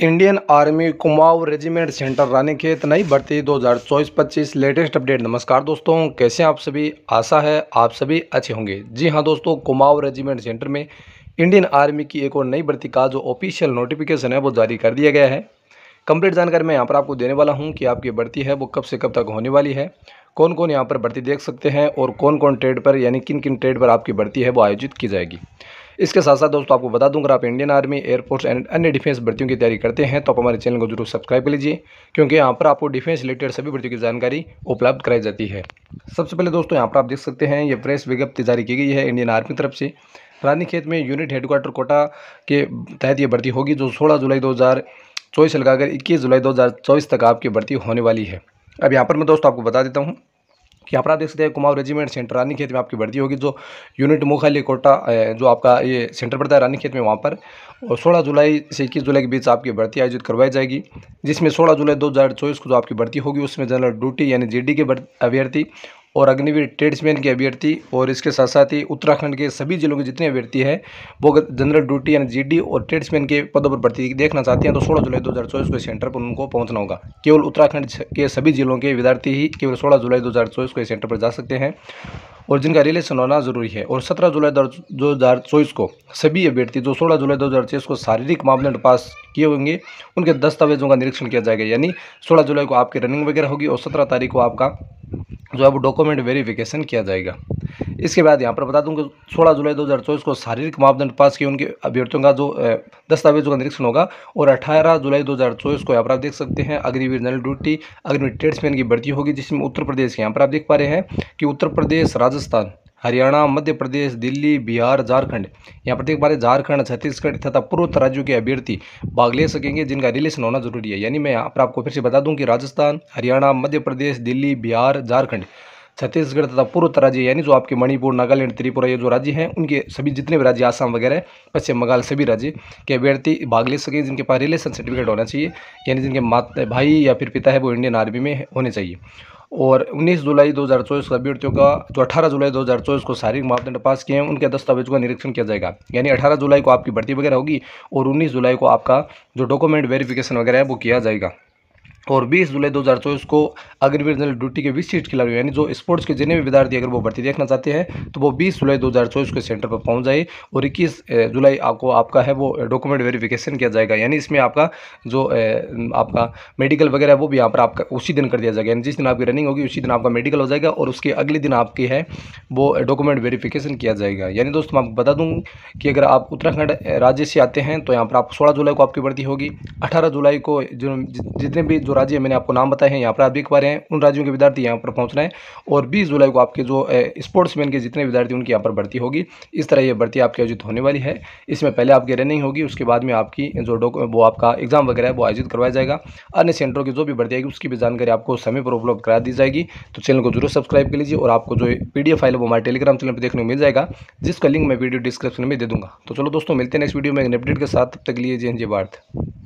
Indian army Kumaon regiment centre Ranikhet नई भर्ती 2024-25 latest update नमस्कार दोस्तों कैसे आप सभी आशा है आप सभी अच्छे होंगे जी हाँ दोस्तों कुमाऊ रेजिमेंट सेंटर में इंडियन आर्मी की एक और नई भर्ती का जो ऑफिशियल नोटिफिकेशन है वो जारी कर दिया गया है कंप्लीट जानकारी मैं यहाँ पर आपको देने वाला हूँ कि आपकी भर्ती है वो कब से कब तक होने वाली है कौन कौन यहाँ पर भर्ती देख सकते हैं और कौन कौन ट्रेड पर यानी किन किन ट्रेड पर आपकी भर्ती है वो आयोजित की जाएगी इसके साथ साथ दोस्तों आपको बता दूँ अगर आप इंडियन आर्मी एयरफोर्स एंड अन्य डिफेंस भर्तियों की तैयारी करते हैं तो आप हमारे चैनल को जरूर सब्सक्राइब कर लीजिए क्योंकि यहाँ पर आपको डिफेंस रिलेटेड सभी भर्तियों की जानकारी उपलब्ध कराई जाती है सबसे पहले दोस्तों यहाँ पर आप देख सकते हैं ये प्रेस विज्ञप्ति जारी की गई है इंडियन आर्मी तरफ से रानीखेत में यूनिट हेडक्वार्टर कोटा के तहत ये भर्ती होगी जो सोलह जुलाई 2024 से लगाकर 21 जुलाई 2024 तक आपकी भर्ती होने वाली है अब यहाँ पर मैं दोस्तों आपको बता देता हूँ कि आप देख सकते हैं कुमाऊ रेजिमेंट सेंटर रानी खेत में आपकी भर्ती होगी जो यूनिट मुखाली कोटा जो आपका ये सेंटर पड़ता है रानी खेत में वहाँ पर और 16 जुलाई से इक्कीस जुलाई के बीच आपकी भर्ती आयोजित करवाई जाएगी जिसमें 16 जुलाई 2024 को जो आपकी भर्ती होगी उसमें जनरल ड्यूटी यानी जीडी के अभ्यर्थी और अग्निवीर ट्रेड्समैन के अभ्यर्थी और इसके साथ साथ ही उत्तराखंड के सभी जिलों के जितने अभ्यर्थी हैं वो जनरल ड्यूटी यानी जीडी और ट्रेड्समैन के पदों पर भर्ती देखना चाहते हैं तो सोलह जुलाई 2024 को सेंटर पर उनको पहुंचना होगा केवल उत्तराखंड के सभी जिलों के विद्यार्थी ही केवल सोलह जुलाई चौबीस को सेंटर पर जा सकते हैं और जिनका रिलेशन होना जरूरी है और सत्रह जुलाई दो हज़ार चौबीस को सभी अभ्यर्थी जो सोलह जुलाई दो हज़ार चौबीस को शारीरिक मापदंड पास किए होंगे उनके दस्तावेजों का निरीक्षण किया जाएगा यानी सोलह जुलाई को आपकी रनिंग वगैरह होगी और सत्रह तारीख को आपका जो है वो डॉक्यूमेंट वेरिफिकेशन किया जाएगा इसके बाद यहाँ पर बता दूँ कि सोलह जुलाई 2024 को शारीरिक मापदंड पास किए उनके अभ्यर्थियों का जो दस्तावेजों का निरीक्षण होगा और 18 जुलाई 2024 को यहाँ पर आप देख सकते हैं Agniveer general duty Agniveer tradesman की भर्ती होगी जिसमें उत्तर प्रदेश के यहाँ पर आप देख पा रहे हैं कि उत्तर प्रदेश राजस्थान हरियाणा मध्य प्रदेश दिल्ली बिहार झारखंड यहाँ प्रत्येक बार झारखंड छत्तीसगढ़ तथा पूर्वोत्तर राज्यों के अभ्यर्थी भाग ले सकेंगे जिनका रिलेशन होना जरूरी है यानी मैं यहाँ पर आपको फिर से बता दूँ कि राजस्थान हरियाणा मध्य प्रदेश दिल्ली बिहार झारखंड छत्तीसगढ़ तथा पूर्वोत्तर राज्य यानी जो आपके मणिपुर नागालैंड त्रिपुरा ये जो राज्य हैं उनके सभी जितने भी राज्य आसाम वगैरह पश्चिम बंगाल सभी राज्य के अभ्यर्थी भाग ले सके जिनके पास रिलेशन सर्टिफिकेट होना चाहिए यानी जिनके माता भाई या फिर पिता है वो इंडियन आर्मी में होने चाहिए और 19 जुलाई 2024 का अभ्यर्थियों का जो तो 18 जुलाई 2024 को शारीरिक मापदंड पास किए हैं उनके दस्तावेजों का निरीक्षण किया जाएगा यानी 18 जुलाई को आपकी भर्ती वगैरह होगी और 19 जुलाई को आपका जो डॉक्यूमेंट वेरिफिकेशन वगैरह है वो किया जाएगा और 20 जुलाई 2024 को अग्नि रीजनल ड्यूटी के विशिष्ट खिलाड़ी यानी जो स्पोर्ट्स के जितने भी विद्यार्थी अगर वो भर्ती देखना चाहते हैं तो वो 20 जुलाई 2024 के सेंटर पर पहुंच जाए और 21 जुलाई आपको आपका है वो डॉक्यूमेंट वेरिफिकेशन किया जाएगा यानी इसमें आपका जो आपका मेडिकल वगैरह वो भी यहाँ पर आपका उसी दिन कर दिया जाएगा यानी जिस दिन आपकी रनिंग होगी उसी दिन आपका मेडिकल हो जाएगा और उसके अगले दिन आपकी है वो डॉक्यूमेंट वेरीफिकेशन किया जाएगा यानी दोस्तों मैं आपको बता दूँ कि अगर आप उत्तराखंड राज्य से आते हैं तो यहाँ पर आप सोलह जुलाई को आपकी भर्ती होगी अठारह जुलाई को जो जितने भी जो राज्य है मैंने आपको नाम बताए हैं यहाँ पर आप देख पा रहे हैं उन राज्यों के विद्यार्थी यहाँ पर पहुँच रहे हैं और बीस जुलाई को आपके जो स्पोर्ट्समैन के जितने विद्यार्थी उनकी यहाँ पर भर्ती होगी इस तरह यह भर्ती आपकी आयोजित होने वाली है इसमें पहले आपकी रनिंग होगी उसके बाद में आपकी जो वो आपका एग्जाम वगैरह वो आयोजित करवाया जाएगा अन्य सेंटरों की जो भी भर्ती आएगी उसकी भी जानकारी आपको समय पर उपलब्ध करा दी जाएगी तो चैनल को जरूर सब्सक्राइब कर लीजिए और आपको जो पी फाइल है वो हमारे टेलीग्राम चैनल पर देखने को मिल जाएगा जिसका लिंक मैं वीडियो डिस्क्रिप्शन में दे दूंगा तो चलो दोस्तों मिलते हैं नेक्स्ट वीडियो में एक अपडेट के साथ तब तक लिए जी जय भारत